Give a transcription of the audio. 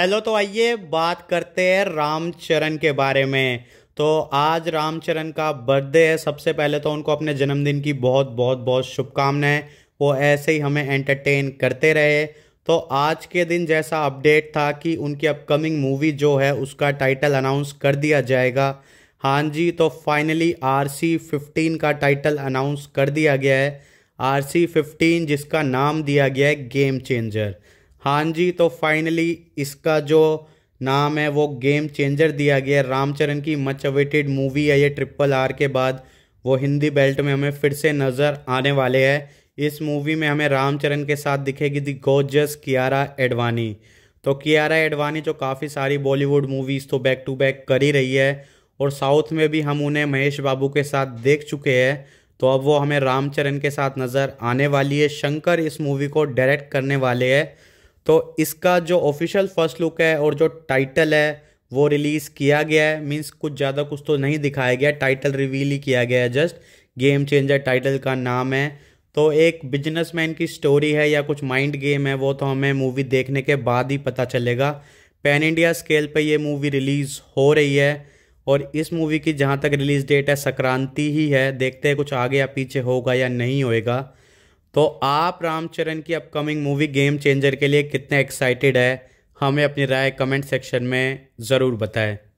पहले तो आइए बात करते हैं रामचरण के बारे में तो आज रामचरण का बर्थडे है सबसे पहले तो उनको अपने जन्मदिन की बहुत बहुत बहुत शुभकामनाएं वो ऐसे ही हमें एंटरटेन करते रहे तो आज के दिन जैसा अपडेट था कि उनकी अपकमिंग मूवी जो है उसका टाइटल अनाउंस कर दिया जाएगा हाँ जी तो फाइनली आर सी फिफ्टीन का टाइटल अनाउंस कर दिया गया है आर सी फिफ्टीन जिसका नाम दिया गया है गेम चेंजर हाँ जी तो फाइनली इसका जो नाम है वो गेम चेंजर दिया गया है रामचरण की मच अवेटेड मूवी है ये ट्रिपल आर के बाद वो हिंदी बेल्ट में हमें फिर से नज़र आने वाले हैं इस मूवी में हमें रामचरण के साथ दिखेगी दी गोजस कियारा एडवानी तो कियारा एडवानी जो काफ़ी सारी बॉलीवुड मूवीज़ तो बैक टू बैक कर ही रही है और साउथ में भी हम उन्हें महेश बाबू के साथ देख चुके हैं तो अब वो हमें रामचरण के साथ नज़र आने वाली है शंकर इस मूवी को डायरेक्ट करने वाले हैं तो इसका जो ऑफिशियल फर्स्ट लुक है और जो टाइटल है वो रिलीज़ किया गया है मीन्स कुछ ज़्यादा कुछ तो नहीं दिखाया गया टाइटल रिवील ही किया गया है जस्ट गेम चेंजर टाइटल का नाम है तो एक बिजनेसमैन की स्टोरी है या कुछ माइंड गेम है वो तो हमें मूवी देखने के बाद ही पता चलेगा पैन इंडिया स्केल पे ये मूवी रिलीज़ हो रही है और इस मूवी की जहाँ तक रिलीज़ डेट है संक्रांति ही है देखते हैं कुछ आगे या पीछे होगा या नहीं होएगा तो आप रामचरण की अपकमिंग मूवी गेम चेंजर के लिए कितने एक्साइटेड है हमें अपनी राय कमेंट सेक्शन में ज़रूर बताएं